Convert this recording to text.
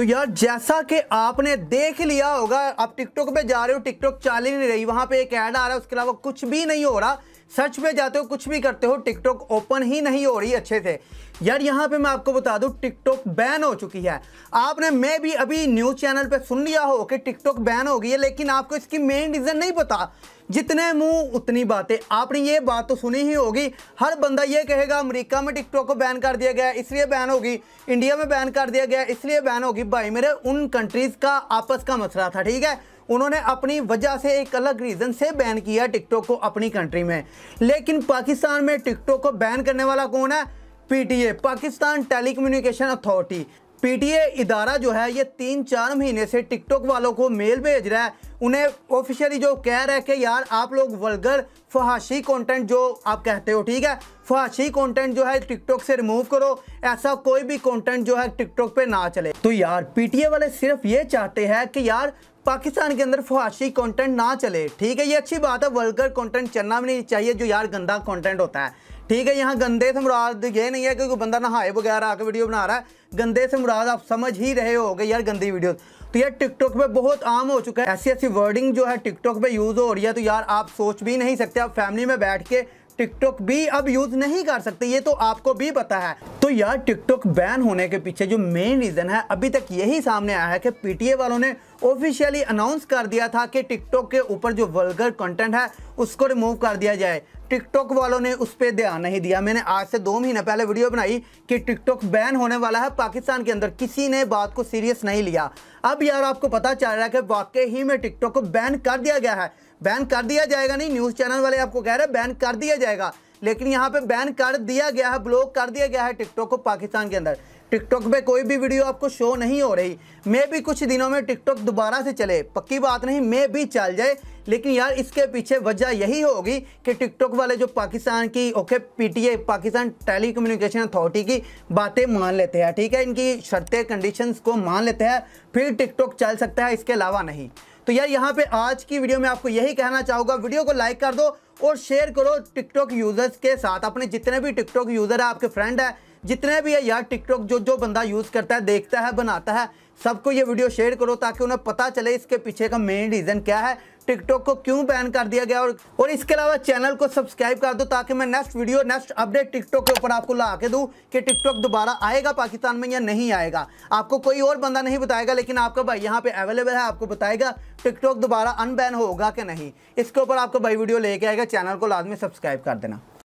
तो यार जैसा कि आपने देख लिया होगा आप टिकटॉक पे जा रहे हो टिकटॉक चाल ही नहीं रही वहां पे एक ऐड आ रहा है उसके अलावा कुछ भी नहीं हो रहा सर्च में जाते हो कुछ भी करते हो टिकटॉक ओपन ही नहीं हो रही अच्छे से यार यहाँ पे मैं आपको बता दूँ टिकटॉक बैन हो चुकी है आपने मैं भी अभी न्यूज़ चैनल पे सुन लिया हो कि टिकटॉक बैन हो गई है लेकिन आपको इसकी मेन रीज़न नहीं पता जितने मुंह उतनी बातें आपने ये बात तो सुनी ही होगी हर बंदा ये कहेगा अमेरिका में टिकटॉक को बैन कर दिया गया इसलिए बैन होगी इंडिया में बैन कर दिया गया इसलिए बैन होगी भाई मेरे उन कंट्रीज़ का आपस का मसला था ठीक है उन्होंने अपनी वजह से एक अलग रीज़न से बैन किया टिकटॉक को अपनी कंट्री में लेकिन पाकिस्तान में टिकटॉक को बैन करने वाला कौन है PTA Pakistan telecommunication authority PTA इदारा जो है ये तीन चार महीने से टिकटॉक वालों को मेल भेज रहा है उन्हें ऑफिशियली जो कह रहा है कि यार आप लोग वर्गर फहाशी कंटेंट जो आप कहते हो ठीक है फहाशी कंटेंट जो है टिकटॉक से रिमूव करो ऐसा कोई भी कंटेंट जो है टिकटॉक पे ना चले तो यार पीटीए वाले सिर्फ ये चाहते हैं कि यार पाकिस्तान के अंदर फहाशी कॉन्टेंट ना चले ठीक है ये अच्छी बात है वर्गर कॉन्टेंट चलना भी नहीं चाहिए जो यार गंदा कॉन्टेंट होता है ठीक है यहाँ गंदे से मुराद ये नहीं है क्योंकि बंदा नहाए वगैरह आके वीडियो बना रहा है गंदे से मुराद आप समझ ही रहे गए यार गंदी वीडियो तो यार टिकटॉक पे बहुत आम हो चुका है ऐसी ऐसी वर्डिंग जो है टिकटॉक पे यूज़ हो रही है तो यार आप सोच भी नहीं सकते आप फैमिली में बैठ के टिकटॉक भी अब यूज़ नहीं कर सकते ये तो आपको भी पता है तो यार टिकटॉक बैन होने के पीछे जो मेन रीज़न है अभी तक यही सामने आया है कि पीटीए वालों ने ऑफिशियली अनाउंस कर दिया था कि टिकटॉक के ऊपर जो वर्गर कंटेंट है उसको रिमूव कर दिया जाए टिकटॉक वालों ने उस पर ध्यान नहीं दिया मैंने आज से दो महीने पहले वीडियो बनाई कि टिकटॉक बैन होने वाला है पाकिस्तान के अंदर किसी ने बात को सीरियस नहीं लिया अब यार आपको पता चल रहा है कि वाकई ही में टिकटॉक को बैन कर दिया गया है बैन कर दिया जाएगा नहीं न्यूज़ चैनल वाले आपको कह रहे हैं बैन कर दिया जाएगा लेकिन यहाँ पे बैन कर दिया गया है ब्लॉक कर दिया गया है टिकटॉक को पाकिस्तान के अंदर टिकटॉक पे कोई भी वीडियो आपको शो नहीं हो रही मैं भी कुछ दिनों में टिकटॉक दोबारा से चले पक्की बात नहीं मैं भी चल जाए लेकिन यार इसके पीछे वजह यही होगी कि टिकटॉक वाले जो पाकिस्तान की okay PTA Pakistan telecommunication authority की बातें मान लेते हैं ठीक है इनकी शर्तें कंडीशंस को मान लेते हैं फिर टिकटॉक चल सकता है इसके अलावा नहीं तो यार यहाँ पर आज की वीडियो में आपको यही कहना चाहूँगा वीडियो को लाइक कर दो और शेयर करो टिकटॉक यूज़र्स के साथ अपने जितने भी टिकटॉक यूज़र है आपके फ्रेंड है जितने भी है यार टिकटॉक जो जो बंदा यूज़ करता है देखता है बनाता है सबको ये वीडियो शेयर करो ताकि उन्हें पता चले इसके पीछे का मेन रीज़न क्या है टिकटॉक को क्यों बैन कर दिया गया और और इसके अलावा चैनल को सब्सक्राइब कर दो ताकि मैं next video next update TikTok के ऊपर आपको ला के दूँ कि टिकटॉक दोबारा आएगा पाकिस्तान में या नहीं आएगा आपको कोई और बंदा नहीं बताएगा लेकिन आपका भाई यहाँ पे अवेलेबल है आपको बताएगा टिकटॉक दोबारा अनबैन होगा कि नहीं इसके ऊपर आपका भाई वीडियो लेके आएगा चैनल को लाजमी सब्सक्राइब कर देना